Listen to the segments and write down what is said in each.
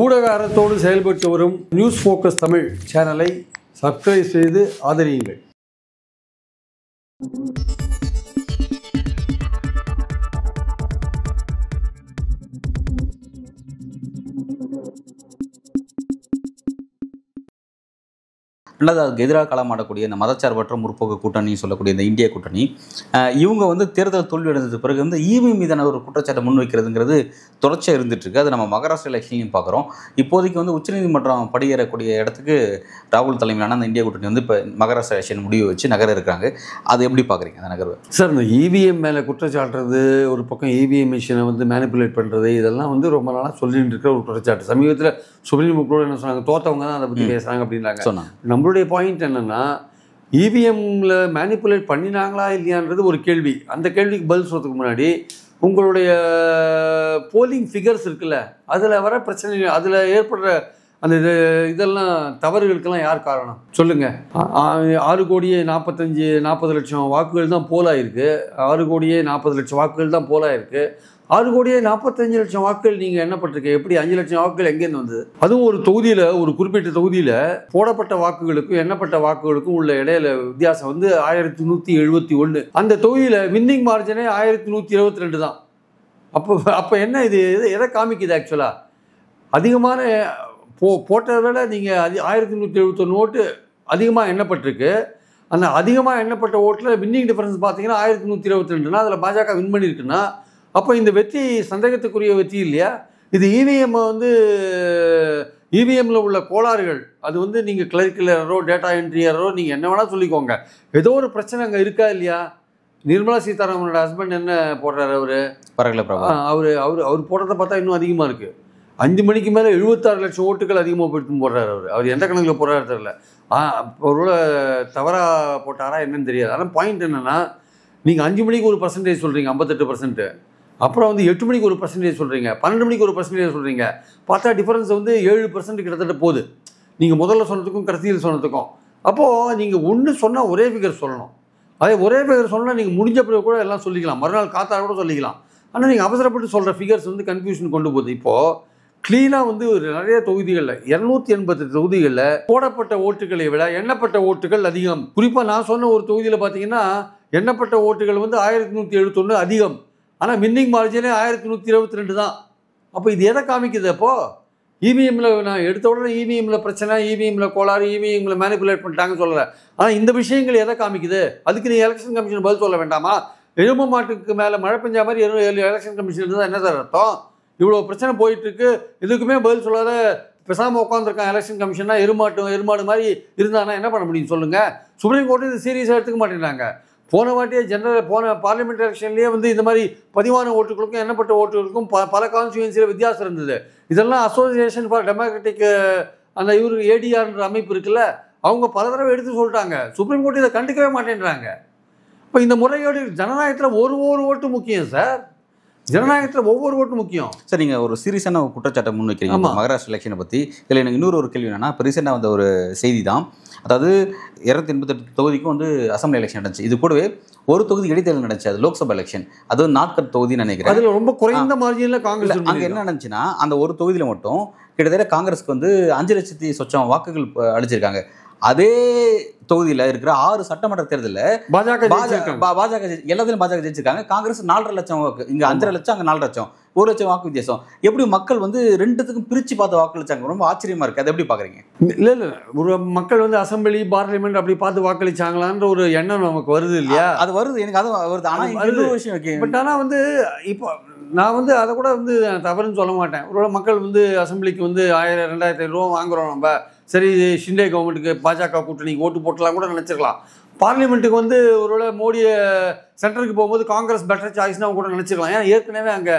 ஊடக அறத்தோடு செயல்பட்டு வரும் நியூஸ் போக்கஸ் தமிழ் சேனலை சப்ஸ்கிரைப் செய்து ஆதரியுங்கள் அல்லது அதுக்கு எதிராக களமாடக்கூடிய இந்த மதச்சார்பற்ற முற்போக்கு கூட்டணி சொல்லக்கூடிய இந்த இந்திய கூட்டணி இவங்க வந்து தேர்தல் தோல்வி அடைந்தது பிறகு வந்து இவி மீதான ஒரு குற்றச்சாட்டை முன்வைக்கிறதுங்கிறது தொடர்ச்சியாக இருக்கு அது நம்ம மகாராஷ்டிர எலெக்ஷன்லையும் பார்க்குறோம் இப்போதைக்கு வந்து உச்சநீதிமன்றம் படியேறக்கூடிய இடத்துக்கு ராகுல் தலைமையிலான அந்த இந்திய கூட்டணி வந்து இப்போ மகாராஷ்டிர எலெக்ஷன் முடிவு வச்சு நகர இருக்கிறாங்க அது எப்படி பார்க்குறீங்க அந்த நகர்வு சார் இந்த இவிஎம் மேலே குற்றச்சாட்டுறது ஒரு பக்கம் இவிஎம் மிஷினை வந்து மேனிப்புலேட் பண்ணுறது இதெல்லாம் வந்து ரொம்ப நாளாக சொல்லிட்டு இருக்கிற ஒரு குற்றச்சாட்டு சமீபத்தில் சுப்ரீம் கோர்ட்டோட என்ன சொன்னாங்க தோத்தவங்க தான் அதை பற்றி பேசுகிறாங்க அப்படின்னாங்க சொன்னாங்க நம்மளுடைய பாயிண்ட் என்னென்னா இவிஎம்மில் e மேனிப்புலேட் பண்ணினாங்களா இல்லையான்றது ஒரு கேள்வி அந்த கேள்விக்கு பதில் சொல்கிறதுக்கு முன்னாடி உங்களுடைய போலிங் ஃபிகர்ஸ் இருக்குல்ல அதில் வர பிரச்சனை அதில் ஏற்படுற அந்த இது இதெல்லாம் தவறுகளுக்கெல்லாம் யார் காரணம் சொல்லுங்கள் ஆறு கோடியே நாற்பத்தஞ்சு நாற்பது லட்சம் வாக்குகள் தான் போலாயிருக்கு ஆறு கோடியே நாற்பது லட்சம் வாக்குகள் தான் போலாயிருக்கு ஆறு கோடியே நாற்பத்தஞ்சு லட்சம் வாக்குகள் நீங்கள் என்ன பண்றீங்க எப்படி அஞ்சு லட்சம் வாக்குகள் எங்கேருந்து வந்தது அதுவும் ஒரு தொகுதியில் ஒரு குறிப்பிட்ட தொகுதியில் போடப்பட்ட வாக்குகளுக்கும் எண்ணப்பட்ட வாக்குகளுக்கும் உள்ள இடையில வித்தியாசம் வந்து ஆயிரத்தி நூற்றி எழுபத்தி ஒன்று அந்த தொகுதியில் வின்னிங் மார்ஜினே ஆயிரத்தி நூற்றி இருபத்தி ரெண்டு தான் அப்போ அப்போ என்ன இது எதை காமிக்குது ஆக்சுவலாக அதிகமான போ போட்டதை விட நீங்கள் அது ஆயிரத்தி நூற்றி எழுபத்தொன்று ஓட்டு அதிகமாக எண்ணப்பட்டிருக்கு அந்த அதிகமாக எண்ணப்பட்ட ஓட்டில் வின்னிங் டிஃபரன்ஸ் பார்த்தீங்கன்னா ஆயிரத்தி நூற்றி இருபத்தி ரெண்டுனா அதில் பாஜக வின் பண்ணியிருக்குன்னா அப்போ இந்த வெற்றி சந்தேகத்துக்குரிய வெற்றி இல்லையா இது இவிஎம் e வந்து இவிஎம்மில் e உள்ள கோளாறுகள் அது வந்து நீங்கள் கிளர்க்கில் எரரோ டேட்டா என்ட்ரி நீங்கள் என்ன வேணால் சொல்லிக்கோங்க ஏதோ ஒரு பிரச்சனை அங்கே இருக்கா இல்லையா நிர்மலா சீதாராமனோட ஹஸ்பண்ட் என்ன போடுறாரு அவர் பரகல அவர் அவர் அவர் போடுறத பார்த்தா இன்னும் அதிகமாக இருக்குது அஞ்சு மணிக்கு மேலே எழுபத்தாறு லட்சம் ஓட்டுகள் அதிகமாக போயிட்டு போடுறாரு அவர் அவர் எந்த கணக்கில் போடுறாரு தெரில அவரோட தவறாக போட்டாரா என்னன்னு தெரியாது ஆனால் பாயிண்ட் என்னென்னா நீங்கள் அஞ்சு மணிக்கு ஒரு பர்சன்டேஜ் சொல்கிறீங்க ஐம்பத்தெட்டு பர்சன்ட்டு அப்புறம் வந்து எட்டு மணிக்கு ஒரு பர்சன்டேஜ் சொல்கிறீங்க பன்னெண்டு மணிக்கு ஒரு பர்சன்டேஜ் சொல்கிறீங்க பார்த்தா டிஃபரன்ஸ் வந்து ஏழு பர்சன்ட் கிட்டத்தட்ட போகுது நீங்கள் முதல்ல சொன்னதுக்கும் கடைசியில் சொன்னதுக்கும் அப்போது நீங்கள் ஒன்று சொன்னால் ஒரே ஃபிகர் சொல்லணும் அதே ஒரே ஃபிகர் சொன்னால் நீங்கள் முடிஞ்ச பிறகு கூட எல்லாம் சொல்லிக்கலாம் மறுநாள் காத்தாட கூட சொல்லிக்கலாம் ஆனால் நீங்கள் அவசரப்பட்டு சொல்கிற ஃபிகர்ஸ் வந்து கன்ஃபியூஷன் கொண்டு போகுது இப்போது கிளீனாக வந்து ஒரு நிறைய தொகுதிகளில் இரநூத்தி எண்பத்தி தொகுதிகளில் போடப்பட்ட ஓட்டுகளை விட எண்ணப்பட்ட ஓட்டுகள் அதிகம் குறிப்பாக நான் சொன்ன ஒரு தொகுதியில் பார்த்தீங்கன்னா எண்ணப்பட்ட ஓட்டுகள் வந்து ஆயிரத்தி நூற்றி எழுபத்தொன்று அதிகம் ஆனால் மின்னிங் மார்ஜினே ஆயிரத்தி நூற்றி இருபத்தி ரெண்டு தான் அப்போ இது எதை காமிக்குது அப்போது இவிஎம்மில் e நான் எடுத்த உடனே இவிஎம்மில் e பிரச்சனை இவிஎம்மில் e கோளாறு இவிஎம்மில் மேனிப்புலேட் பண்ணிட்டாங்கன்னு சொல்லலை ஆனால் இந்த விஷயங்கள் எதை காமிக்குது அதுக்கு நீ எலெக்ஷன் கமிஷன் பதில் சொல்ல வேண்டாமா எலும்பு மாட்டுக்கு மேலே மழை பெஞ்ச மாதிரி எலெக்ஷன் கமிஷன் இருந்தால் என்ன சார் அர்த்தம் இவ்வளோ பிரச்சனை போயிட்டுருக்கு இதுக்குமே பதில் சொல்லாத பெசாமல் உட்காந்துருக்கான் எலெக்ஷன் கமிஷனாக எருமாட்டு எருமாடு மாதிரி இருந்தாங்கன்னா என்ன பண்ண முடியும் சொல்லுங்கள் சுப்ரீம் கோர்ட்டு இது சீரியஸாக எடுத்துக்க மாட்டேங்கிறாங்க போன வாட்டியே ஜெனரல் போன பார்லிமெண்ட் எலெக்ஷன்லேயே வந்து இந்த மாதிரி பதிவான ஓட்டுகளுக்கும் எண்ணப்பட்ட ஓட்டுகளுக்கும் ப பல கான்ஸ்டியூன்சியில் வித்தியாசம் இருந்தது இதெல்லாம் அசோசியேஷன் ஃபார் டெமோக்ராட்டிக் அந்த இவர் ஏடிஆர்ன்ற அமைப்பு இருக்குல்ல அவங்க பல தடவை எடுத்து சொல்லிட்டாங்க சுப்ரீம் கோர்ட் இதை கண்டுக்கவே மாட்டேன்றாங்க இப்போ இந்த முறையோடு ஜனநாயகத்தில் ஒரு ஒரு ஓட்டு முக்கியம் சார் ஜனநாயகத்தில் ஒவ்வொரு ஓட்டு முக்கியம் சார் நீங்கள் ஒரு சீரியஸான குற்றச்சாட்டை முன் வைக்கிறீங்க மகாராஷ்டிரா எலெக்ஷனை பற்றி இதில் எனக்கு இன்னொரு ஒரு கேள்வி என்னென்னா இப்போ ரீசெண்டாக வந்த ஒரு செய்தி தான் அதாவது இரநூத்தி எண்பத்தெட்டு தொகுதிக்கும் வந்து அசம்பிளி எலெக்ஷன் நடந்துச்சு இது கூடவே ஒரு தொகுதி இடைத்தேர்தல் நடந்துச்சு அது லோக்சபா எலெக்ஷன் அது வந்து நாட்கர் தொகுதின்னு நினைக்கிறேன் அதில் ரொம்ப குறைந்த மார்ஜினில் காங்கிரஸ் அங்கே என்ன நடந்துச்சுன்னா அந்த ஒரு தொகுதியில் மட்டும் கிட்டத்தட்ட காங்கிரஸ்க்கு வந்து அஞ்சு லட்சத்தி சொச்சம் வாக்குகள் அழிச்சிருக்காங்க அதே தொகுதியில் இருக்கிற ஆறு சட்டமன்ற தேர்தலில் பாஜக பாஜக எல்லாத்திலும் பாஜக ஜெயிச்சிருக்காங்க காங்கிரஸ் நாலரை லட்சம் வாக்கு இங்கே அஞ்சரை லட்சம் அங்கே நாலு லட்சம் ஒரு லட்சம் வாக்கு வித்தியாசம் எப்படி மக்கள் வந்து ரெண்டுத்துக்கும் பிரித்து பார்த்த வாக்களிச்சாங்க ரொம்ப ஆச்சரியமா இருக்கு அதை எப்படி பார்க்குறீங்க இல்லை இல்லை ஒரு மக்கள் வந்து அசம்பிளி பார்லிமெண்ட் அப்படி பார்த்து வாக்களிச்சாங்களான்ற ஒரு எண்ணம் நமக்கு வருது இல்லையா அது வருது எனக்கு அது வருது ஆனால் விஷயம் பட் ஆனால் வந்து இப்போ நான் வந்து அதை கூட வந்து தவறுன்னு சொல்ல மாட்டேன் ஒரு மக்கள் வந்து அசம்பிளிக்கு வந்து ஆயிரம் ரெண்டாயிரத்தி ஐநூறுரூவா வாங்குறோம் நம்ம சரி ஷிண்டே கவர்மெண்ட்டுக்கு பாஜக கூட்டணிக்கு ஓட்டு போட்டலாம் கூட நினச்சிருக்கலாம் பார்லிமெண்ட்டுக்கு வந்து ஒருவேளை மோடியை சென்டருக்கு போகும்போது காங்கிரஸ் பெட்டர் சாய்ஸ்னு அவங்க கூட நினச்சிக்கலாம் ஏன்னா ஏற்கனவே அங்கே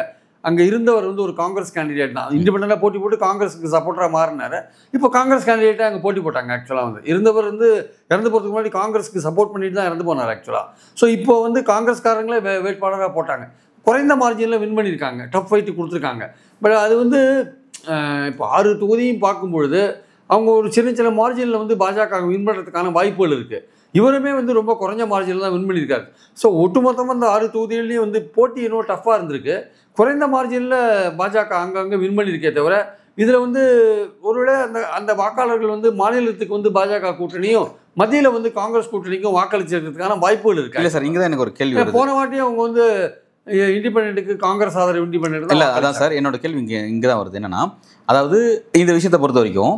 அங்கே இருந்தவர் வந்து ஒரு காங்கிரஸ் கேண்டிடேட் தான் இண்டிபெண்டாக போட்டி போட்டு காங்கிரஸுக்கு சப்போர்ட்டாக மாறினார் இப்போ காங்கிரஸ் கேண்டிடேட்டாக அங்கே போட்டி போட்டாங்க ஆக்சுவலாக வந்து இருந்தவர் வந்து இறந்து போகிறதுக்கு முன்னாடி காங்கிரஸுக்கு சப்போர்ட் பண்ணிட்டு தான் இறந்து போனார் ஆக்சுவலாக ஸோ இப்போ வந்து காங்கிரஸ்காரங்களே வே வேட்பாளராக போட்டாங்க குறைந்த மார்ஜினில் வின் பண்ணியிருக்காங்க டஃப் ஃபைட்டு கொடுத்துருக்காங்க பட் அது வந்து இப்போ ஆறு தொகுதியும் பார்க்கும்பொழுது அவங்க ஒரு சின்ன சின்ன மார்ஜினில் வந்து பாஜக வின் பண்ணுறதுக்கான வாய்ப்புகள் இருக்குது இவருமே வந்து ரொம்ப குறைஞ்ச மார்ஜினில் தான் வின் பண்ணியிருக்காரு ஸோ ஒட்டுமொத்தமாக இந்த ஆறு தொகுதிகள்லேயும் வந்து போட்டி இன்னும் டஃப்பாக இருந்திருக்கு குறைந்த மார்ஜினில் பாஜக அங்கங்கே வின் பண்ணியிருக்கே தவிர இதில் வந்து ஒருவேளை அந்த அந்த வாக்காளர்கள் வந்து மாநிலத்துக்கு வந்து பாஜக கூட்டணியும் மத்தியில் வந்து காங்கிரஸ் கூட்டணிக்கும் வாக்களிச்சிருக்கிறதுக்கான வாய்ப்புகள் இருக்குது இல்லை சார் இங்கே தான் எனக்கு ஒரு கேள்வி போன வாட்டியும் அவங்க வந்து இண்டிபெண்ட்டுக்கு காங்கிரஸ் ஆதரவு இண்டிபெண்ட் இல்லை அதான் சார் என்னோட கேள்வி இங்கே இங்கே தான் வருது என்னென்னா அதாவது இந்த விஷயத்தை பொறுத்த வரைக்கும்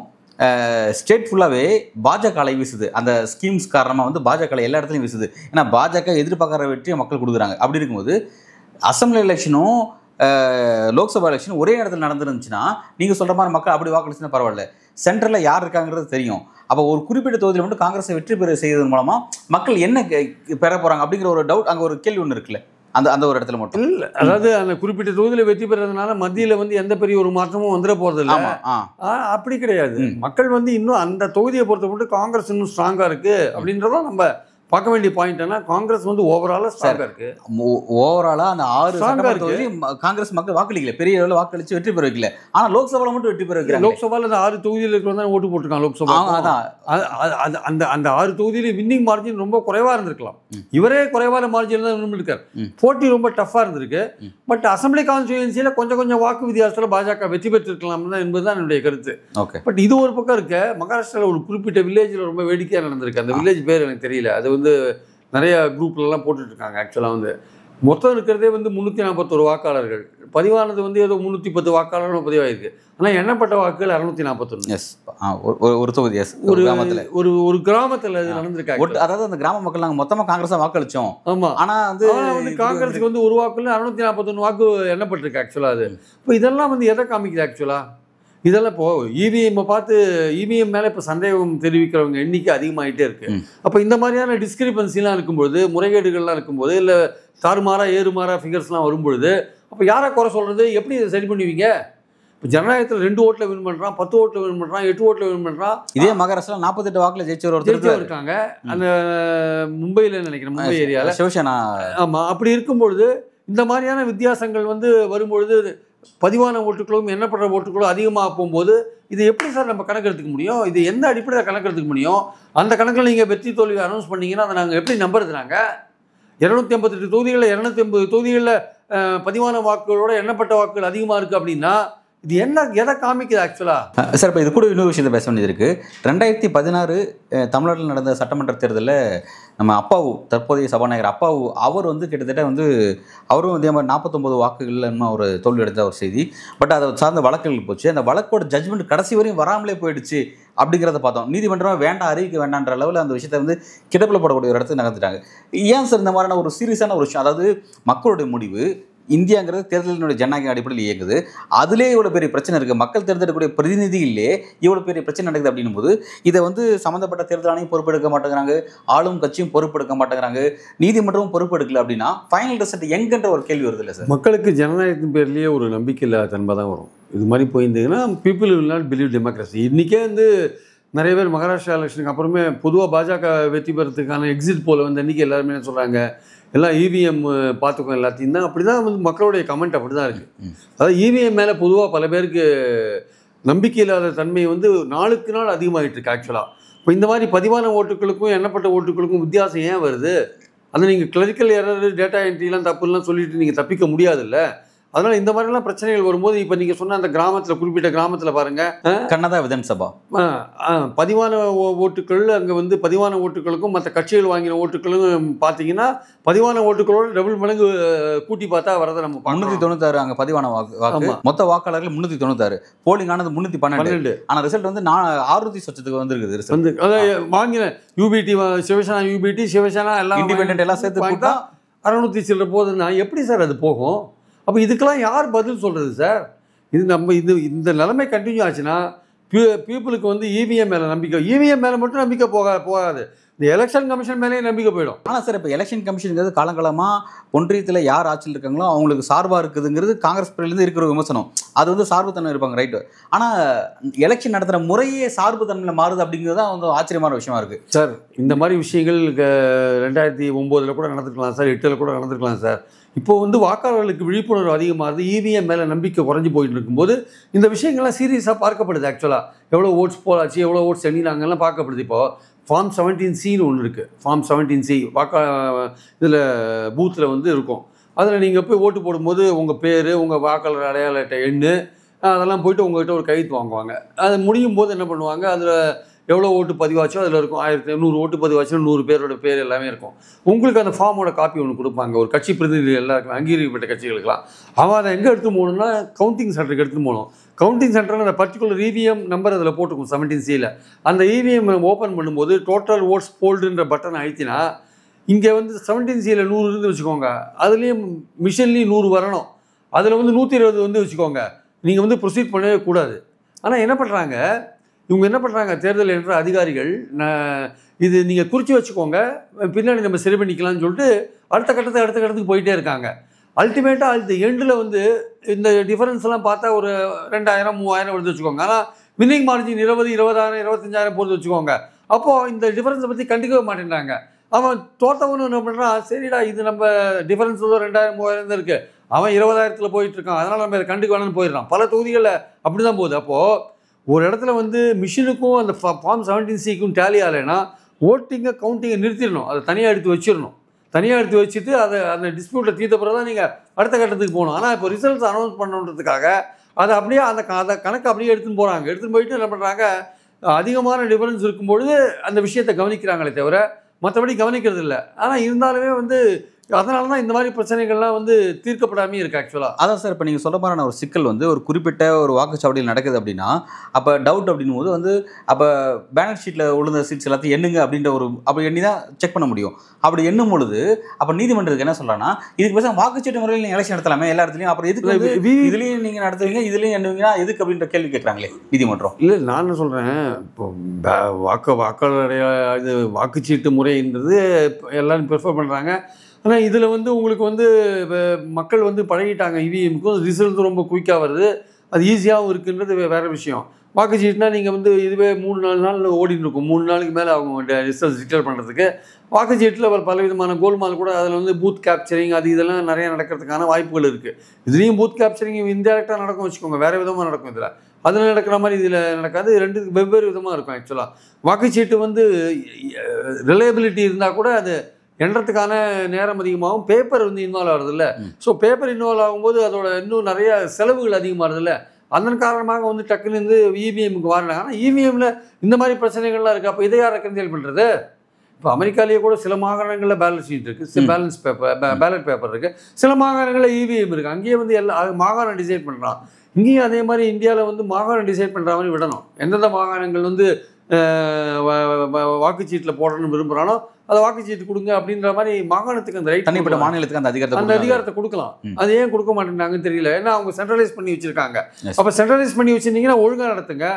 ஸ்டேட் ஃபுல்லாகவே பாஜக அலை வீசுது அந்த ஸ்கீம்ஸ் காரணமாக வந்து பாஜக எல்லா இடத்துலையும் வீசுது ஏன்னா பாஜக எதிர்பார்க்குற வெற்றியை மக்கள் கொடுக்குறாங்க அப்படி இருக்கும்போது அசம்பிளி எலெக்ஷனும் லோக்சபா எலெக்ஷன் ஒரே இடத்துல நடந்துருந்துச்சுன்னா நீங்கள் சொல்கிற மாதிரி மக்கள் அப்படி வாக்களிச்சுன்னா பரவாயில்ல சென்டரில் யார் இருக்காங்கிறது தெரியும் அப்போ ஒரு குறிப்பிட்ட தொகுதியில் மட்டும் காங்கிரஸை வெற்றி பெற செய்வதன் மூலமாக மக்கள் என்ன பெற போகிறாங்க அப்படிங்கிற ஒரு டவுட் அங்கே ஒரு கேள்வி ஒன்று இருக்குல்ல அந்த அந்த ஒரு இடத்துல மட்டும் இல்லை அதாவது அந்த குறிப்பிட்ட தொகுதியில் வெற்றி பெறதுனால மத்தியில் வந்து எந்த பெரிய ஒரு மாற்றமும் வந்துட போகிறது இல்லை அப்படி கிடையாது மக்கள் வந்து இன்னும் அந்த தொகுதியை பொறுத்த மட்டும் காங்கிரஸ் இன்னும் ஸ்ட்ராங்காக இருக்குது அப்படின்றதும் நம்ம பார்க்க வேண்டிய பாயிண்ட் என்ன காங்கிரஸ் வந்து ஓவராலாக ஸ்ட்ராங்காக இருக்கு ஓவராலாக அந்த ஆறு சட்டமன்ற தொகுதி காங்கிரஸ் மக்கள் வாக்களிக்கல பெரிய அளவில் வாக்களித்து வெற்றி பெற வைக்கல ஆனால் லோக்சபாவில் மட்டும் வெற்றி பெற வைக்கிற லோக்சபாவில் அந்த ஆறு தொகுதியில் இருக்கிறவங்க ஓட்டு போட்டிருக்காங்க லோக்சபா அதான் அந்த அந்த ஆறு தொகுதியில் வின்னிங் மார்ஜின் ரொம்ப குறைவாக இருந்திருக்கலாம் இவரே குறைவான மார்ஜின் தான் இருக்காரு போட்டி ரொம்ப டஃப்பாக இருந்திருக்கு பட் அசம்பிளி கான்ஸ்டுவன்சியில் கொஞ்சம் கொஞ்சம் வாக்கு வித்தியாசத்தில் பாஜக வெற்றி பெற்றிருக்கலாம் தான் என்பது தான் என்னுடைய கருத்து ஓகே பட் இது ஒரு பக்கம் இருக்க மகாராஷ்டிராவில் ஒரு குறிப்பிட்ட வில்லேஜில் ரொம்ப வேடிக்கையாக நடந்திருக்கு அந்த வில்லேஜ் பேர் எனக்கு தெரியல அது வந்து நிறைய குரூப்லலாம் போட்டுட்ருக்காங்க ஆக்சுவலாக வந்து மொத்தம் இருக்கிறதே வந்து முந்நூற்றி நாற்பத்தொரு வாக்காளர்கள் பதிவானது வந்து ஏதோ முந்நூற்றி பத்து வாக்காளர்கள் பதிவாயிருக்கு ஆனால் எண்ணப்பட்ட வாக்குகள் அறுநூத்தி நாற்பத்தொன்று எஸ் ஒரு தொகுதி எஸ் ஒரு கிராமத்தில் ஒரு ஒரு கிராமத்தில் இது நடந்திருக்காங்க அதாவது அந்த கிராம மக்கள் நாங்கள் மொத்தமாக காங்கிரஸாக வாக்களித்தோம் ஆமாம் ஆனால் வந்து வந்து காங்கிரஸுக்கு வந்து ஒரு வாக்குள்ள அறுநூத்தி நாற்பத்தொன்று வாக்கு எண்ணப்பட்டிருக்கு ஆக்சுவலாக அது இப்போ இதெல்லாம் வந்து எதை காமிக்குது ஆக்சுவலாக இதெல்லாம் இப்போ e இவிஎம்மை பார்த்து இவிஎம் e மேலே இப்போ சந்தேகம் தெரிவிக்கிறவங்க எண்ணிக்கை அதிகமாகிட்டே இருக்கு அப்போ இந்த மாதிரியான டிஸ்கிரிபன்சிலாம் இருக்கும்பொழுது முறைகேடுகள்லாம் இருக்கும்போது இல்லை தாறுமாறாக ஏறுமாறாக ஃபிகர்ஸ்லாம் வரும்பொழுது அப்போ யாரை குறை சொல்கிறது எப்படி இதை சரி பண்ணுவீங்க இப்போ ஜனநாயகத்தில் ரெண்டு ஓட்டில் வின் பண்ணுறான் பத்து ஓட்டில் வின் பண்ணுறான் எட்டு ஓட்டில் வின் பண்ணுறான் இதே மகாராஷ்டிரா நாற்பத்தெட்டு வாக்கில் ஜெயிச்சவர் ஒருத்தர் இருக்காங்க அந்த மும்பையில் நினைக்கிறேன் மும்பை ஏரியாவில் சிவசேனா ஆமாம் அப்படி இருக்கும்பொழுது இந்த மாதிரியான வித்தியாசங்கள் வந்து வரும்பொழுது பதிவான ஓட்டுகளும் எண்ணப்படுற ஓட்டுகளும் அதிகமாக போகும்போது இது எப்படி சார் நம்ம கணக்கு எடுத்துக்க முடியும் இது எந்த அடிப்படையில் கணக்கு எடுத்துக்க முடியும் அந்த கணக்கில் நீங்கள் வெற்றி தோல்வி அனௌன்ஸ் பண்ணிங்கன்னா அதை நாங்கள் எப்படி நம்புறது நாங்கள் இரநூத்தி ஐம்பத்தெட்டு தொகுதிகளில் இரநூத்தி ஐம்பது தொகுதிகளில் பதிவான வாக்குகளோட எண்ணப்பட்ட வாக்குகள் அதிகமாக இருக்குது அப்படின்னா இது என்ன எதை காமிக்குது ஆக்சுவலாக சார் இப்போ இது கூட இன்னொரு விஷயத்தை பேச வேண்டியது இருக்குது ரெண்டாயிரத்தி பதினாறு தமிழ்நாட்டில் நடந்த சட்டமன்ற தேர்தலில் நம்ம அப்பாவு தற்போதைய சபாநாயகர் அப்பாவு அவர் வந்து கிட்டத்தட்ட வந்து அவரும் அதே மாதிரி நாற்பத்தொம்பது வாக்குகள் என்ன ஒரு தோல்வி அடைந்த ஒரு செய்தி பட் அதை சார்ந்த வழக்குகள் போச்சு அந்த வழக்கோட ஜட்மெண்ட் கடைசி வரையும் வராமலே போயிடுச்சு அப்படிங்கிறத பார்த்தோம் நீதிமன்றமாக வேண்டாம் அறிவிக்க வேண்டான்ற அளவில் அந்த விஷயத்தை வந்து கிடப்பில் போடக்கூடிய ஒரு இடத்துக்கு நகர்ந்துட்டாங்க ஏன் சார் இந்த மாதிரியான ஒரு சீரியஸான ஒரு விஷயம் அதாவது மக்களுடைய முடிவு இந்தியாங்கிறது தேர்தலினுடைய ஜனநாயக அடிப்படையில் இயங்குது அதிலே இவ்வளோ பெரிய பிரச்சனை இருக்குது மக்கள் தேர்ந்தெடுக்கக்கூடிய இல்லையே இவ்வளோ பெரிய பிரச்சனை நடக்குது அப்படின்னும் போது இதை வந்து சம்மந்தப்பட்ட தேர்தல் ஆணையம் பொறுப்பெடுக்க மாட்டேங்கிறாங்க ஆளும் கட்சியும் பொறுப்பெடுக்க மாட்டேங்கிறாங்க நீதிமன்றமும் பொறுப்பெடுக்கல அப்படின்னா ஃபைனல் ரிசல்ட் எங்கன்ற ஒரு கேள்வி வருது இல்லை சார் மக்களுக்கு ஜனநாயகத்தின் பேர்லேயே ஒரு நம்பிக்கை இல்லாத தன்மை தான் வரும் இது மாதிரி போயிருந்தீங்கன்னா people will not believe democracy இன்றைக்கே வந்து நிறைய பேர் மகாராஷ்டிரா எலெக்ஷனுக்கு அப்புறமே பொதுவாக பாஜக வெற்றி பெறத்துக்கான எக்ஸிட் போல் வந்து இன்றைக்கி எல்லாருமே என்ன சொல்கிறாங்க எல்லாம் இவிஎம் e பார்த்துக்கோ எல்லாத்தையும் தான் அப்படி தான் வந்து மக்களுடைய கமெண்ட் அப்படி தான் இருக்குது அதாவது இவிஎம் e மேலே பொதுவாக பல பேருக்கு நம்பிக்கை இல்லாத தன்மை வந்து நாளுக்கு நாள் அதிகமாகிட்டு இருக்கு ஆக்சுவலாக இப்போ இந்த மாதிரி பதிவான ஓட்டுகளுக்கும் எண்ணப்பட்ட ஓட்டுகளுக்கும் வித்தியாசம் ஏன் வருது அதை நீங்கள் கிளரிக்கல் எரர் டேட்டா என்ட்ரிலாம் தப்புலாம் சொல்லிட்டு நீங்கள் தப்பிக்க இல்லை அதனால இந்த மாதிரிலாம் பிரச்சனைகள் வரும்போது இப்போ நீங்கள் சொன்ன அந்த கிராமத்தில் குறிப்பிட்ட கிராமத்தில் பாருங்க கன்னடா விதன்சபா பதிவான ஓட்டுகள் அங்கே வந்து பதிவான ஓட்டுகளுக்கும் மற்ற கட்சிகள் வாங்கின ஓட்டுகளும் பார்த்தீங்கன்னா பதிவான ஓட்டுகளோடு டபுள் மடங்கு கூட்டி பார்த்தா வரதை நம்ம முன்னூற்றி தொண்ணூத்தாறு அங்கே பதிவான வாக்கு மொத்த வாக்காளர்கள் முந்நூற்றி தொண்ணூத்தாறு போலிங் ஆனது முன்னூற்றி பன்னெண்டு ஆனால் ரிசல்ட் வந்து நான் ஆறுநூத்தி சொச்சத்துக்கு வந்துருக்குது வந்து வாங்கினேன் யூபிடி சிவசேனா யூபிடி சிவசேனா எல்லாம் இண்டிபெண்ட் எல்லாம் சேர்த்து பார்த்தா அறுநூத்தி சில்லற போகுதுன்னா எப்படி சார் அது போகும் அப்போ இதுக்கெல்லாம் யார் பதில் சொல்கிறது சார் இது நம்ம இது இந்த நிலைமை கண்டினியூ ஆச்சுன்னா பீ பீப்புளுக்கு வந்து இவிஎம் e மேலே நம்பிக்கை இவிஎம் e மேலே மட்டும் நம்பிக்கை போக போகாது இந்த எலெக்ஷன் கமிஷன் மேலேயே நம்பிக்கை போயிடும் ஆனால் சார் இப்போ எலெக்ஷன் கமிஷனுங்கிறது காலங்காலமாக ஒன்றியத்தில் யார் ஆட்சியில் இருக்காங்களோ அவங்களுக்கு சார்பாக இருக்குதுங்கிறது காங்கிரஸ் பிரிவிலேருந்து இருக்கிற விமர்சனம் அது வந்து சார்பு தன்மை இருப்பாங்க ரைட்டு ஆனால் எலெக்ஷன் நடத்துகிற முறையே சார்பு தன்மையில் மாறுது அப்படிங்கிறது தான் வந்து ஆச்சரியமான விஷயமா இருக்குது சார் இந்த மாதிரி விஷயங்கள் ரெண்டாயிரத்தி ஒம்போதில் கூட நடந்துருக்கலாம் சார் எட்டில் கூட நடந்துருக்கலாம் சார் இப்போது வந்து வாக்காளர்களுக்கு விழிப்புணர்வு அதிகமாகுது இவிஎம் e மேலே நம்பிக்கை குறைஞ்சி போயிட்டு இருக்கும்போது இந்த விஷயங்கள்லாம் சீரியஸாக பார்க்கப்படுது ஆக்சுவலாக எவ்வளோ ஓட்ஸ் போலாச்சு எவ்வளோ ஓட்ஸ் எண்ணினாங்கலாம் பார்க்கப்படுது இப்போது ஃபார்ம் செவன்டீன் சின்னு ஒன்று இருக்குது ஃபார்ம் செவன்டீன் சி வாக்கா இதில் பூத்தில் வந்து இருக்கும் அதில் நீங்கள் போய் ஓட்டு போடும்போது உங்கள் பேர் உங்கள் வாக்காளர் அடையாள எண்ணு அதெல்லாம் போயிட்டு உங்கள்கிட்ட ஒரு கையெழுத்து வாங்குவாங்க அது முடியும் போது என்ன பண்ணுவாங்க அதில் எவ்வளோ ஓட்டு பதிவாச்சோ அதில் இருக்கும் ஆயிரத்தி நூறு ஓட்டு பதிவாச்சுன்னா நூறு பேரோட பேர் எல்லாமே இருக்கும் உங்களுக்கு அந்த ஃபார்மோட காப்பி ஒன்று கொடுப்பாங்க ஒரு கட்சி பிரதிநிதி எல்லாருக்கும் அங்கீகரிக்கப்பட்ட கட்சிகளுக்கெல்லாம் அவன் அதை எங்கே எடுத்து போகணும்னா கவுண்டிங் சென்டருக்கு எடுத்து போகணும் கவுண்டிங் சென்டரில் அந்த பர்டிகுலர் இவிஎம் நம்பர் அதில் போட்டுக்கும் செவன்டீன் சியில் அந்த இவிஎம் e ஓப்பன் பண்ணும்போது டோட்டல் ஓட்ஸ் போல்டுன்ற பட்டனை அழுத்தினா இங்கே வந்து செவன்டீன் சியில் நூறு இருந்து வச்சுக்கோங்க அதுலேயும் மிஷின்லேயும் நூறு வரணும் அதில் வந்து நூற்றி இருபது வந்து வச்சுக்கோங்க நீங்கள் வந்து ப்ரொசீட் பண்ணவே கூடாது ஆனால் என்ன பண்ணுறாங்க இவங்க என்ன பண்ணுறாங்க தேர்தல் என்ற அதிகாரிகள் இது நீங்கள் குறித்து வச்சுக்கோங்க பின்னாடி நம்ம சரி பண்ணிக்கலாம்னு சொல்லிட்டு அடுத்த கட்டத்துக்கு அடுத்த கட்டத்துக்கு போயிட்டே இருக்காங்க அல்டிமேட்டாக அடுத்த எண்டில் வந்து இந்த டிஃபரன்ஸ்லாம் பார்த்தா ஒரு ரெண்டாயிரம் மூவாயிரம் வந்து வச்சுக்கோங்க ஆனால் வின்னிங் மார்ஜின் இருபது இருபதாயிரம் இருபத்தஞ்சாயிரம் போட்டு வச்சுக்கோங்க அப்போது இந்த டிஃபரன்ஸை பற்றி கண்டுக்கவே மாட்டேன்றாங்க அவன் தோத்தவனு என்ன பண்ணுறான் சரிடா இது நம்ம டிஃபரன்ஸ் ரெண்டாயிரம் மூவாயிரம் தான் இருக்குது அவன் இருபதாயிரத்தில் போயிட்டுருக்கான் அதனால் நம்ம இதை கண்டுக்கு வேணும்னு போயிடுறான் பல தொகுதிகளில் அப்படி தான் போகுது அப்போது ஒரு இடத்துல வந்து மிஷினுக்கும் அந்த ஃபார்ம் செவன்டீன் சிக்கும் டேலி ஆலைன்னா ஓட்டிங்கை கவுண்டிங்கை நிறுத்திடணும் அதை தனியாக எடுத்து வச்சிடணும் தனியாக எடுத்து வச்சுட்டு அதை அந்த டிஸ்பியூட்டில் தீர்த்த பிறகு தான் நீங்கள் அடுத்த கட்டத்துக்கு போகணும் ஆனால் இப்போ ரிசல்ட்ஸ் அனௌன்ஸ் பண்ணணுன்றதுக்காக அதை அப்படியே அந்த அந்த கணக்கு அப்படியே எடுத்துன்னு போகிறாங்க எடுத்துன்னு போயிட்டு என்ன பண்ணுறாங்க அதிகமான டிஃபரன்ஸ் இருக்கும்பொழுது அந்த விஷயத்தை கவனிக்கிறாங்களே தவிர மற்றபடி கவனிக்கிறது இல்லை ஆனால் இருந்தாலுமே வந்து அதனால தான் இந்த மாதிரி பிரச்சனைகள்லாம் வந்து தீர்க்கப்படாமே இருக்குது ஆக்சுவலாக அதான் சார் இப்போ நீங்கள் சொல்ல மாதிரியான ஒரு சிக்கல் வந்து ஒரு குறிப்பிட்ட ஒரு வாக்குச்சாவடியில் நடக்குது அப்படின்னா அப்போ டவுட் அப்படின்னும் போது வந்து அப்போ பேலன்ஸ் ஷீட்டில் உழுந்த சீட்ஸ் எல்லாத்தையும் எண்ணுங்க அப்படின்ற ஒரு அப்படி எண்ணி தான் செக் பண்ண முடியும் அப்படி எண்ணும் பொழுது அப்போ நீதிமன்றத்துக்கு என்ன சொல்கிறேன்னா இதுக்கு பேசாமல் வாக்குச்சீட்டு முறையில் நீங்கள் எலெக்ஷன் நடத்தலாமே எல்லா இடத்துலையும் அப்புறம் எதுக்கு இதுலேயும் நீங்கள் நடத்துவீங்க இதுலேயும் எண்ணுவீங்கன்னா எதுக்கு அப்படின்ற கேள்வி கேட்குறாங்களே நீதிமன்றம் இல்லை நான் என்ன சொல்கிறேன் இப்போ வாக்கு வாக்காளருடைய இது வாக்குச்சீட்டு முறைன்றது எல்லாரும் ப்ரிஃபர் பண்ணுறாங்க ஆனால் இதில் வந்து உங்களுக்கு வந்து மக்கள் வந்து பழகிட்டாங்க இவிஎம்க்கும் e ரிசல்ட் ரொம்ப குயிக்காக வருது அது ஈஸியாகவும் இருக்குன்றது வேறு விஷயம் வாக்குச்சீட்டுனா நீங்கள் வந்து இதுவே மூணு நாலு நாள் ஓடிட்டு இருக்கும் மூணு நாளுக்கு மேலே அவங்க ரிசல்ட் டிக்ளேர் பண்ணுறதுக்கு வாக்குச்சீட்டில் பல விதமான கோல்மால் கூட அதில் வந்து பூத் கேப்சரிங் அது இதெல்லாம் நிறைய நடக்கிறதுக்கான வாய்ப்புகள் இருக்குது இதுலேயும் பூத் கேப்சரிங் இன்டெரக்டாக நடக்கும் வச்சுக்கோங்க வேறு விதமாக நடக்கும் இதில் அதில் நடக்கிற மாதிரி இதில் நடக்காது ரெண்டு வெவ்வேறு விதமாக இருக்கும் ஆக்சுவலாக வாக்குச்சீட்டு வந்து ரிலையபிலிட்டி இருந்தால் கூட அது எண்ணுறதுக்கான நேரம் அதிகமாகும் பேப்பர் வந்து இன்வால்வ் ஆகுறதில்ல ஸோ பேப்பர் இன்வால்வ் ஆகும்போது அதோட இன்னும் நிறைய செலவுகள் இல்லை அதன் காரணமாக வந்து டக்குன்னு வந்து இவிஎம்க்கு e வாரினாங்க ஆனால் e இவிஎம்மில் இந்த மாதிரி பிரச்சனைகள்லாம் இருக்குது அப்போ இதை யாரை கண்டியல் பண்ணுறது இப்போ அமெரிக்காலேயே கூட சில மாகாணங்களில் பேலன்ஸ் ஷீட் இருக்குது பேலன்ஸ் பேப்பர் பேலட் பேப்பர் இருக்குது சில மாகாணங்களில் இவிஎம் e இருக்குது அங்கேயே வந்து எல்லா மாகாணம் டிசைட் பண்ணுறான் இங்கேயும் அதே மாதிரி இந்தியாவில் வந்து மாகாணம் டிசைட் பண்ணுற மாதிரி விடணும் எந்தெந்த மாகாணங்கள் வந்து வாக்குச்சீட்டில் போடணும்னு விரும்புகிறானோ அதை வாக்குச்சீட்டு கொடுங்க அப்படின்ற மாதிரி மாகாணத்துக்கு அந்த ரைட் தனிப்பட்ட மாநிலத்துக்கு அந்த அதிகாரத்தை அந்த அதிகாரத்தை கொடுக்கலாம் அது ஏன் கொடுக்க மாட்டேங்கிறாங்கன்னு தெரியல ஏன்னா அவங்க சென்ட்ரலைஸ் பண்ணி வச்சிருக்காங்க அப்போ சென்ட்ரலைஸ் பண்ணி வச்சிருந்தீங்கன்னா ஒழுங்காக நடத்துங்க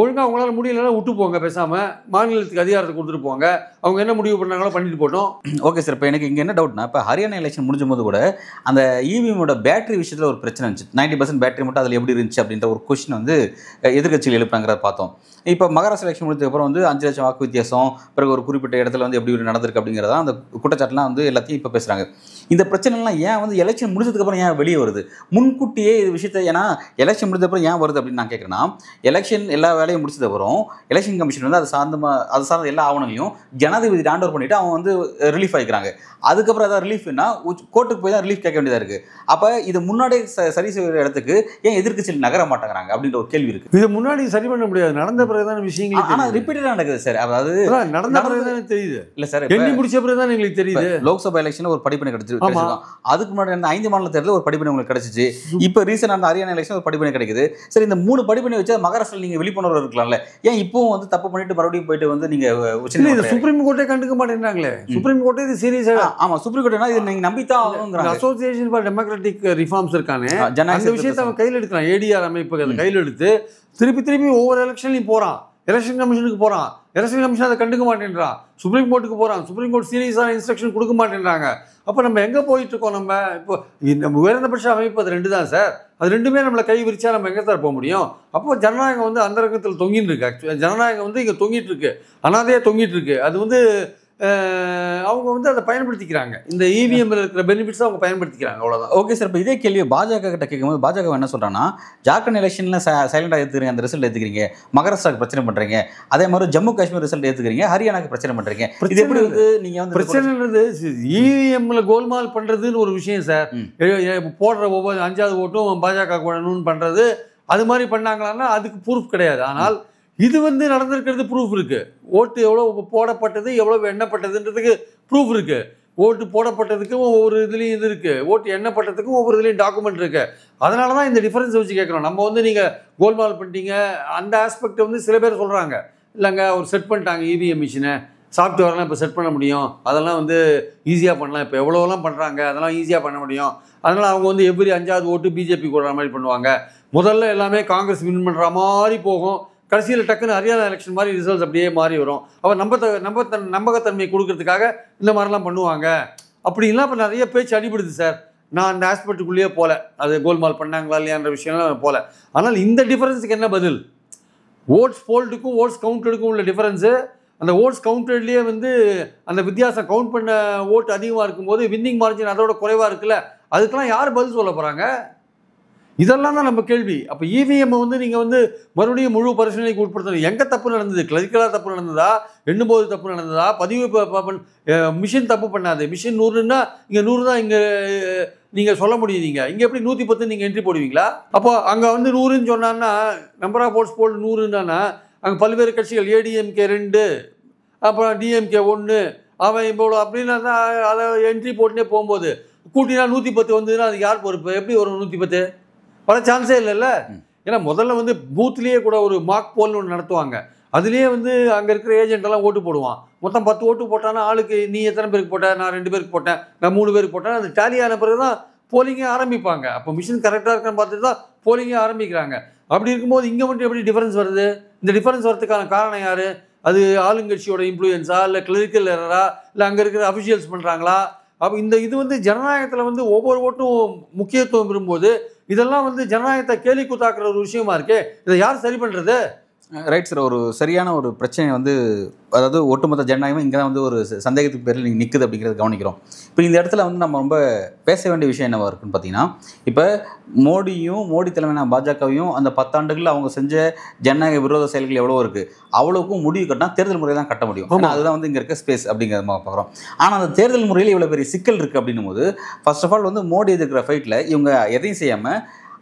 ஒழுங்காக அவங்களால முடியலன்னா விட்டு போங்க பேசாமல் மாநிலத்துக்கு அதிகாரத்தை கொடுத்துட்டு போங்க அவங்க என்ன முடிவு பண்ணாங்களோ பண்ணிட்டு போட்டோம் ஓகே சார் இப்போ எனக்கு இங்கே என்ன டவுட்னா இப்போ ஹரியானா எலெக்ஷன் முடிஞ்சும் போது கூட அந்த இவிஎமோட e பேட்டரி விஷயத்தில் ஒரு பிரச்சனை இருந்துச்சு நைன்டி பர்சன்ட் பேட்டரி மட்டும் அதில் எப்படி இருந்துச்சு அப்படின்ற ஒரு கொஷின் வந்து எதிர்கட்சிகள் எழுப்புறாங்கிறத பார்த்தோம் இப்போ மகாராஷ்டிரா எலெக்ஷன் முடிஞ்சதுக்கப்புறம் வந்து அஞ்சு லட்சம் வாக்கு வித்தியாசம் பிறகு ஒரு குறிப்பிட்ட இடத்துல வந்து எப்படி நடந்திருக்கு அப்படிங்கிறதா அந்த குற்றச்சாட்டுலாம் வந்து எல்லாத்தையும் இப்போ பேசுகிறாங்க இந்த பிரச்சனைலாம் ஏன் வந்து எலெக்ஷன் முடிஞ்சதுக்கப்புறம் ஏன் வெளியே வருது முன்கூட்டியே இது விஷயத்தை ஏன்னா எலெக்ஷன் முடிஞ்சதுக்கப்புறம் ஏன் வருது அப்படின்னு நான் கேட்குறேன்னா எலெக்ஷன் எல்லா வேலையை முடிச்சது அப்புறம் எலெக்ஷன் கமிஷன் வந்து அது சார்ந்தமாக அது சார்ந்த எல்லா ஆவணங்களையும் ஜனாதிபதி ஹேண்ட் ஓவர் பண்ணிட்டு அவன் வந்து ரிலீஃப் ஆகிக்கிறாங்க அதுக்கப்புறம் ஏதாவது ரிலீஃப்னா கோர்ட்டுக்கு போய் தான் ரிலீஃப் கேட்க வேண்டியதாக இருக்குது அப்போ இது முன்னாடியே சரி செய்கிற இடத்துக்கு ஏன் எதிர்கட்சியில் நகர மாட்டேங்கிறாங்க அப்படின்ற ஒரு கேள்வி இருக்குது இது முன்னாடி சரி பண்ண முடியாது நடந்த பிறகுதான விஷயங்கள் ஆனால் ரிப்பீட்டடாக நடக்குது சார் அதாவது நடந்த பிறகுதான் தெரியுது இல்லை சார் எண்ணி முடிச்ச பிறகு தான் எங்களுக்கு தெரியுது லோக்சபா எலெக்ஷன் ஒரு படிப்பினை கிடைச்சிருக்கு அதுக்கு முன்னாடி ஐந்து மாநில தேர்தல் ஒரு படிப்பினை உங்களுக்கு கிடைச்சிச்சு இப்போ ரீசெண்டாக அந்த ஹரியானா எலெக்ஷன் ஒரு படிப்பினை கிடைக்குது சரி இந்த மூணு படிப்பினை வச்சு மகாராஷ்டிரில் நீங்கள் விழிப்புணர்வு தவறு இருக்கலாம்ல ஏன் இப்பவும் வந்து தப்பு பண்ணிட்டு மறுபடியும் போயிட்டு வந்து நீங்க சுப்ரீம் கோர்ட்டே கண்டுக்க மாட்டேங்கிறாங்களே சுப்ரீம் கோர்ட்டே இது சீரியஸா ஆமா சுப்ரீம் கோர்ட்னா இது நீங்க நம்பித்தான் அசோசியேஷன் ஃபார் டெமோக்ராட்டிக் ரிஃபார்ம்ஸ் இருக்கானே அந்த விஷயத்தை அவன் கையில் எடுக்கலாம் ஏடிஆர் அமைப்பு கையில் எடுத்து திருப்பி திருப்பி ஒவ்வொரு எலெக்ஷன்லையும் போறான் எலெக்ஷன் கமிஷனுக்கு போகிறான் எலெக்ஷன் கமிஷன் அதை கண்டுக்க மாட்டேன்றான் சுப்ரீம் கோர்ட்டுக்கு போகிறான் சுப்ரீம் கோர்ட் சீரியஸான இன்ஸ்ட்ரக்ஷன் கொடுக்க மாட்டேன்றாங்க அப்போ நம்ம எங்கே போயிட்டுருக்கோம் நம்ம இப்போ நம்ம உயர்ந்தபட்ச அமைப்பு அது ரெண்டு தான் சார் அது ரெண்டுமே நம்மளை கை விரிச்சா நம்ம எங்கே சார் போக முடியும் அப்போ ஜனநாயகம் வந்து அந்த ரகத்தில் தொங்கின்னு இருக்கு ஆக்சுவலாக ஜனநாயகம் வந்து இங்கே தொங்கிட்டு இருக்கு அனாதையாக தொங்கிட்டு இருக்கு அது வந்து அவங்க வந்து அதை பயன்படுத்திக்கிறாங்க இந்த இவிஎம்ல e இருக்கிற பெனிஃபிட்ஸ் அவங்க பயன்படுத்திக்கிறாங்க அவ்வளோதான் ஓகே சார் இப்போ இதே கேள்வி பாஜக கிட்ட கேட்கும்போது பாஜக என்ன சொல்கிறாங்கன்னா ஜார்க்கண்ட் எலெக்ஷனில் சைலண்டாக ஏற்றுக்கிறீங்க அந்த ரிசல்ட் ஏற்றுக்கிறீங்க மகாராஷ்டிராக்கு பிரச்சனை பண்ணுறீங்க அதே மாதிரி ஜம்மு காஷ்மீர் ரிசல்ட் ஏற்றுக்கிறீங்க ஹரியானாக்கு பிரச்சனை பண்ணுறீங்க இது எப்படி வந்து நீங்கள் வந்து பிரச்சனைன்றது இவிஎம்ல e கோல்மால் பண்ணுறதுன்னு ஒரு விஷயம் சார் போடுற ஒவ்வொரு அஞ்சாவது ஓட்டும் பாஜக பண்ணுறது அது மாதிரி பண்ணாங்களான்னா அதுக்கு ப்ரூஃப் கிடையாது ஆனால் இது வந்து நடந்திருக்கிறது ப்ரூஃப் இருக்குது ஓட்டு எவ்வளோ போடப்பட்டது எவ்வளோ எண்ணப்பட்டதுன்றதுக்கு ப்ரூஃப் இருக்குது ஓட்டு போடப்பட்டதுக்கும் ஒவ்வொரு இதுலேயும் இது இருக்குது ஓட்டு எண்ணப்பட்டதுக்கும் ஒவ்வொரு இதுலேயும் டாக்குமெண்ட் இருக்குது அதனால தான் இந்த டிஃப்ரென்ஸ் வச்சு கேட்குறோம் நம்ம வந்து நீங்கள் கோல்மால் பண்ணிட்டீங்க அந்த ஆஸ்பெக்ட் வந்து சில பேர் சொல்கிறாங்க இல்லைங்க அவர் செட் பண்ணிட்டாங்க இவிஎம் மிஷினை சாஃப்ட்வேர்லாம் இப்போ செட் பண்ண முடியும் அதெல்லாம் வந்து ஈஸியாக பண்ணலாம் இப்போ எவ்வளோலாம் பண்ணுறாங்க அதெல்லாம் ஈஸியாக பண்ண முடியும் அதனால் அவங்க வந்து எவ்ரி அஞ்சாவது ஓட்டு பிஜேபி கொடுற மாதிரி பண்ணுவாங்க முதல்ல எல்லாமே காங்கிரஸ் வின் பண்ணுற மாதிரி போகும் கடைசியில் டக்குன்னு ஹரியானா எலெக்ஷன் மாதிரி ரிசல்ட்ஸ் அப்படியே மாறி வரும் அவர் நம்ப நம்ப நம்பகத்தன்மை கொடுக்கறதுக்காக இந்த மாதிரிலாம் பண்ணுவாங்க அப்படின்லாம் இப்போ நிறைய பேச்சு அடிபடுது சார் நான் அந்த ஆஸ்பெக்டுக்குள்ளேயே போகல அது கோல்மால் பண்ணாங்களா இல்லையான்ற விஷயம்லாம் போகல ஆனால் இந்த டிஃபரன்ஸுக்கு என்ன பதில் ஓட்ஸ் போல்டுக்கும் ஓட்ஸ் கவுண்டடுக்கும் உள்ள டிஃபரன்ஸு அந்த ஓட்ஸ் கவுண்டட்லேயே வந்து அந்த வித்தியாசம் கவுண்ட் பண்ண ஓட்டு அதிகமாக இருக்கும்போது வின்னிங் மார்ஜின் அதோட குறைவாக இருக்குல்ல அதுக்கெல்லாம் யார் பதில் சொல்ல போகிறாங்க இதெல்லாம் தான் நம்ம கேள்வி அப்போ இவிஎம்மை e வந்து நீங்கள் வந்து மறுபடியும் முழு பரிசீலனைக்கு உட்படுத்தணும் எங்கே தப்பு நடந்தது கிளரிக்கலாக தப்பு நடந்ததா எண்ணும்போது தப்பு நடந்ததா பதிவு மிஷின் தப்பு பண்ணாது மிஷின் நூறுன்னா இங்கே நூறு தான் இங்கே நீங்கள் சொல்ல முடியும் நீங்கள் இங்கே எப்படி நூற்றி பத்து நீங்கள் என்ட்ரி போடுவீங்களா அப்போ அங்கே வந்து நூறுன்னு சொன்னான்னா நம்பர் ஆஃப் ஓட்ஸ் போல் நூறுன்னா அங்கே பல்வேறு கட்சிகள் ஏடிஎம்கே ரெண்டு அப்புறம் டிஎம்கே ஒன்று அவன் இப்போ அப்படின்னு அதை என்ட்ரி போட்டுனே போகும்போது கூட்டினா நூற்றி பத்து வந்ததுன்னா அது யார் பொறுப்பு எப்படி வரும் நூற்றி பத்து பல சான்ஸே இல்லைல்ல ஏன்னா முதல்ல வந்து பூத்லேயே கூட ஒரு மாக் போல்னு ஒன்று நடத்துவாங்க அதுலேயே வந்து அங்கே இருக்கிற ஏஜென்ட் எல்லாம் ஓட்டு போடுவான் மொத்தம் பத்து ஓட்டு போட்டானா ஆளுக்கு நீ எத்தனை பேருக்கு போட்ட நான் ரெண்டு பேருக்கு போட்டேன் நான் மூணு பேருக்கு போட்டேன் அந்த டேலி ஆன பிறகு தான் போலிங்கே ஆரம்பிப்பாங்க அப்போ மிஷின் கரெக்டாக இருக்கான்னு பார்த்துட்டு தான் போலிங்கே ஆரம்பிக்கிறாங்க அப்படி இருக்கும்போது இங்கே மட்டும் எப்படி டிஃபரன்ஸ் வருது இந்த டிஃபரன்ஸ் வரதுக்கான காரணம் யார் அது ஆளுங்கட்சியோட இன்ஃப்ளூயன்ஸா இல்லை கிளரிக்கல் எரரா இல்லை அங்கே இருக்கிற அஃபிஷியல்ஸ் பண்ணுறாங்களா அப்போ இந்த இது வந்து ஜனநாயகத்தில் வந்து ஒவ்வொரு ஓட்டும் முக்கியத்துவம் வரும்போது இதெல்லாம் வந்து ஜனநாயகத்தை கேலி கூத்தாக்குற ஒரு விஷயமா இருக்கே இதை யார் சரி பண்ணுறது ரைட் சார் ஒரு சரியான ஒரு பிரச்சனை வந்து அதாவது ஒட்டுமொத்த ஜனநாயகம் இங்கே தான் வந்து ஒரு சந்தேகத்துக்கு பேரில் நீங்கள் நிற்குது அப்படிங்கிறத கவனிக்கிறோம் இப்போ இந்த இடத்துல வந்து நம்ம ரொம்ப பேச வேண்டிய விஷயம் என்ன இருக்குன்னு பார்த்தீங்கன்னா இப்போ மோடியும் மோடி தலைமையான பாஜகவையும் அந்த பத்தாண்டுகளில் அவங்க செஞ்ச ஜனநாயக விரோத செயல்கள் எவ்வளோ இருக்குது அவ்வளோக்கும் முடிவு கட்டினா தேர்தல் முறையில் தான் கட்ட முடியும் ஆனால் அதுதான் வந்து இங்கே இருக்க ஸ்பேஸ் அப்படிங்கிறத நம்ம பார்க்குறோம் ஆனால் அந்த தேர்தல் முறையில் இவ்வளோ பெரிய சிக்கல் இருக்குது அப்படின்னும் போது ஃபர்ஸ்ட் ஆஃப் ஆல் வந்து மோடி எதிர்க்கிற ஃபைட்டில் இவங்க எதையும் செய்யாமல்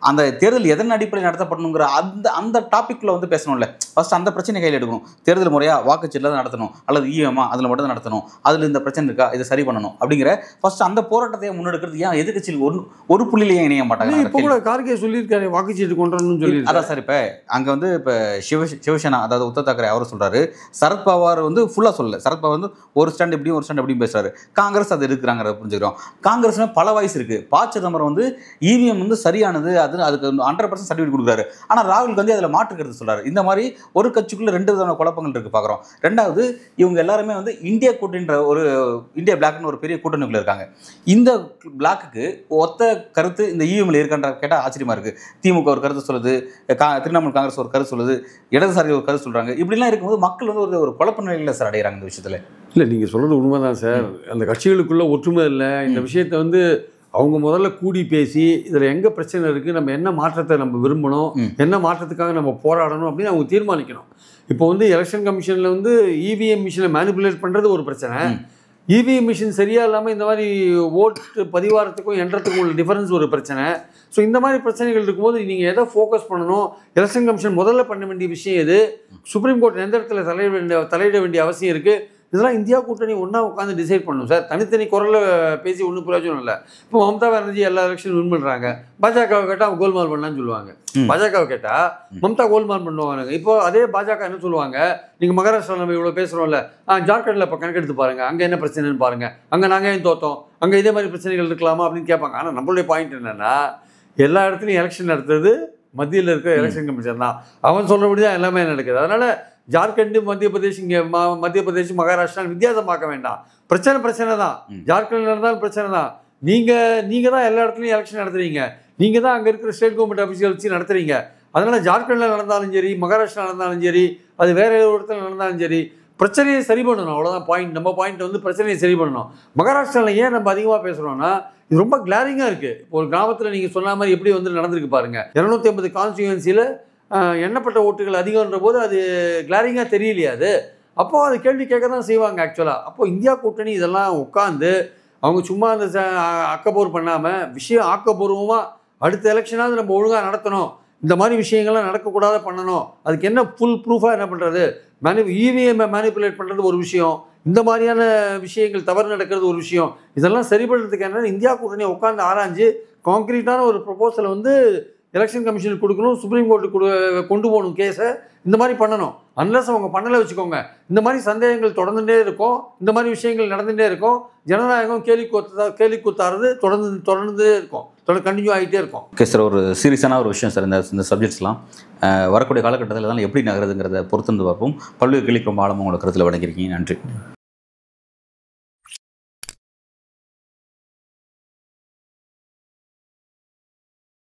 அந்த தேர்தல் எதன் அடிப்படையில் நடத்தப்படணுங்கிற அந்த அந்த டாப்பிக்கில் வந்து பேசணும்ல ஃபஸ்ட் அந்த பிரச்சனை கையில் எடுக்கணும் தேர்தல் முறையாக வாக்குச்சீட்டில் தான் நடத்தணும் அல்லது இஎம்ஆ e அதில் மட்டும் தான் நடத்தணும் அதில் இந்த பிரச்சனை இருக்கா இதை சரி பண்ணணும் அப்படிங்கிற ஃபஸ்ட் அந்த போராட்டத்தை முன்னெடுக்கிறது ஏன் எதிர்கட்சியில் ஒரு ஒரு புள்ளியில் இணைய மாட்டாங்க இப்போ கூட கார்கே சொல்லியிருக்காரு வாக்குச்சீட்டு கொண்டு வரணும்னு சொல்லி அதான் சார் இப்போ அங்கே வந்து இப்போ சிவ சிவசேனா அதாவது உத்தவ் தாக்கரே அவர் சொல்கிறாரு சரத்பவார் வந்து ஃபுல்லாக சொல்லல சரத்பவார் வந்து ஒரு ஸ்டாண்ட் எப்படியும் ஒரு ஸ்டாண்ட் எப்படியும் பேசுகிறாரு காங்கிரஸ் அது இருக்கிறாங்கிறத புரிஞ்சுக்கிறோம் காங்கிரஸ்ல பல வயசு இருக்குது ப சிதம்பரம் வந்து இவிஎம் e வந்து சரியானது அது அதுக்கு ஹண்ட்ரட் பர்சன்ட் சர்டிஃபிகேட் கொடுக்குறாரு ஆனால் ராகுல் காந்தி அதில் மாற்றுக்கிறது சொல்கிறார் இந்த மாதிரி ஒரு கட்சிக்குள்ளே ரெண்டு விதமான குழப்பங்கள் இருக்குது பார்க்குறோம் ரெண்டாவது இவங்க எல்லாருமே வந்து இந்திய கூட்டின்ற ஒரு இந்தியா பிளாக்னு ஒரு பெரிய கூட்டணிக்குள்ள இருக்காங்க இந்த பிளாக்குக்கு ஒத்த கருத்து இந்த இஎம்ல e இருக்கின்ற கேட்டால் ஆச்சரியமா இருக்குது திமுக ஒரு கருத்து சொல்லுது கா திரிணாமுல் காங்கிரஸ் ஒரு கருத்து சொல்லுது இடதுசாரி ஒரு கருத்து சொல்கிறாங்க இப்படிலாம் இருக்கும்போது மக்கள் வந்து ஒரு ஒரு குழப்ப நிலையில் சார் அடைகிறாங்க இந்த விஷயத்தில் இல்லை நீங்கள் சொல்கிறது உண்மைதான் சார் அந்த கட்சிகளுக்குள்ள ஒற்றுமை இல்லை இந்த விஷயத்தை வந்து அவங்க முதல்ல கூடி பேசி இதில் எங்கே பிரச்சனை இருக்குது நம்ம என்ன மாற்றத்தை நம்ம விரும்பணும் என்ன மாற்றத்துக்காக நம்ம போராடணும் அப்படின்னு அவங்க தீர்மானிக்கணும் இப்போ வந்து எலெக்ஷன் கமிஷனில் வந்து இவிஎம் மிஷினை மேனிப்புலேட் பண்ணுறது ஒரு பிரச்சனை இவிஎம் மிஷின் e சரியாக இல்லாமல் இந்த மாதிரி ஓட்டு பதிவாரத்துக்கும் எண்றதுக்கும் உள்ள டிஃபரன்ஸ் ஒரு பிரச்சனை ஸோ இந்த மாதிரி பிரச்சனைகள் இருக்கும்போது நீங்கள் எதை ஃபோக்கஸ் பண்ணணும் எலெக்ஷன் கமிஷன் முதல்ல பண்ண வேண்டிய விஷயம் எது சுப்ரீம் கோர்ட் எந்த இடத்துல தலையிட வேண்டிய தலையிட வேண்டிய அவசியம் இருக்குது இதெல்லாம் இந்தியா கூட்டணி ஒன்றா உட்காந்து டிசைட் பண்ணும் சார் தனித்தனி குரலில் பேசி ஒன்றும் பிரயோஜனம் இல்லை இப்போ மம்தா பானர்ஜி எல்லா எலெக்ஷன் வின் பண்ணுறாங்க பாஜகவை கேட்டால் அவங்க கோல்மால் பண்ணலான்னு சொல்லுவாங்க பாஜகவை கேட்டால் மம்தா கோல்மால் பண்ணுவாங்க இப்போ அதே பாஜக என்ன சொல்லுவாங்க நீங்கள் மகாராஷ்டிரா நம்ம இவ்வளோ பேசுகிறோம்ல ஜார்க்கண்டில் இப்போ கணக்கெடுத்து பாருங்கள் அங்கே என்ன பிரச்சனைன்னு பாருங்கள் அங்கே நாங்கள் ஏன் தோத்தோம் அங்கே இதே மாதிரி பிரச்சனைகள் இருக்கலாமா அப்படின்னு கேட்பாங்க ஆனால் நம்மளுடைய பாயிண்ட் என்னென்னா எல்லா இடத்துலையும் எலெக்ஷன் நடத்துறது மத்தியில் இருக்கிற எலெக்ஷன் கமிஷன் தான் அவன் சொல்கிறபடி தான் எல்லாமே நடக்குது அதனால் ஜார்க்கண்டு மத்திய பிரதேஷ் இங்கே மத்திய பிரதேஷ் மகாராஷ்டிரா வித்தியாசம் பார்க்க வேண்டாம் பிரச்சனை பிரச்சனை தான் ஜார்க்கண்ட்ல நடந்தாலும் பிரச்சனை தான் நீங்கள் நீங்கள் தான் எல்லா இடத்துலையும் எலெக்ஷன் நடத்துறீங்க நீங்கள் தான் அங்கே இருக்கிற ஸ்டேட் கவர்மெண்ட் அஃபீஷியல் வச்சு நடத்துறீங்க அதனால் ஜார்க்கண்டில் நடந்தாலும் சரி மகாராஷ்டிரா நடந்தாலும் சரி அது வேறு ஏதோ இடத்துல நடந்தாலும் சரி பிரச்சனையை சரி பண்ணணும் அவ்வளோதான் பாயிண்ட் நம்ம பாயிண்ட் வந்து பிரச்சனையை சரி பண்ணணும் மகாராஷ்டிராவில் ஏன் நம்ம அதிகமாக பேசுகிறோம்னா இது ரொம்ப கிளாரிங்காக இருக்குது ஒரு கிராமத்தில் நீங்கள் சொன்ன மாதிரி எப்படி வந்து நடந்திருக்கு பாருங்கள் இரநூத்தி ஐம்பது கான்ஸ்டியூன்சியில் எண்ணப்பட்ட ஓட்டுகள் அதிகம்ன்ற போது அது கிளாரிங்காக தெரியலையா அது அப்போது அது கேள்வி கேட்க தான் செய்வாங்க ஆக்சுவலாக அப்போது இந்தியா கூட்டணி இதெல்லாம் உட்காந்து அவங்க சும்மா அந்த அக்கப்போர் பண்ணாமல் விஷயம் ஆக்கப்பூர்வமாக அடுத்த எலெக்ஷனாவது நம்ம ஒழுங்காக நடத்தணும் இந்த மாதிரி விஷயங்கள்லாம் நடக்கக்கூடாத பண்ணணும் அதுக்கு என்ன ஃபுல் ப்ரூஃபாக என்ன பண்ணுறது மேனு இவிஎம்மை மேனிப்புலேட் பண்ணுறது ஒரு விஷயம் இந்த மாதிரியான விஷயங்கள் தவறு நடக்கிறது ஒரு விஷயம் இதெல்லாம் சரிபடுறதுக்கு என்னென்னா இந்தியா கூட்டணி உட்காந்து ஆராய்ஞ்சு காங்கிரீட்டான ஒரு ப்ரொபோசலை வந்து எலெக்ஷன் கமிஷனுக்கு கொடுக்கணும் சுப்ரீம் கோர்ட்டுக்கு கொண்டு போகணும் கேஸை இந்த மாதிரி பண்ணணும் அன்லஸ் அவங்க பண்ணலை வச்சுக்கோங்க இந்த மாதிரி சந்தேகங்கள் தொடர்ந்துகிட்டே இருக்கும் இந்த மாதிரி விஷயங்கள் நடந்துகிட்டே இருக்கும் ஜனநாயகம் கேலி கூத்தா கேலி கூத்தாடுறது தொடர்ந்து தொடர்ந்து இருக்கும் தொடர் கண்டினியூ ஆகிட்டே இருக்கும் ஓகே சார் ஒரு சீரியஸான ஒரு விஷயம் சார் இந்த இந்த சப்ஜெக்ட்ஸ்லாம் வரக்கூடிய காலகட்டத்தில் இதெல்லாம் எப்படி நகருதுங்கிறத பொறுத்து வந்து பார்ப்போம் பல்வேறு கேள்விக்கு ரொம்ப ஆழமாக உங்களுக்கு கருத்தில் வழங்கியிருக்கீங்க நன்றி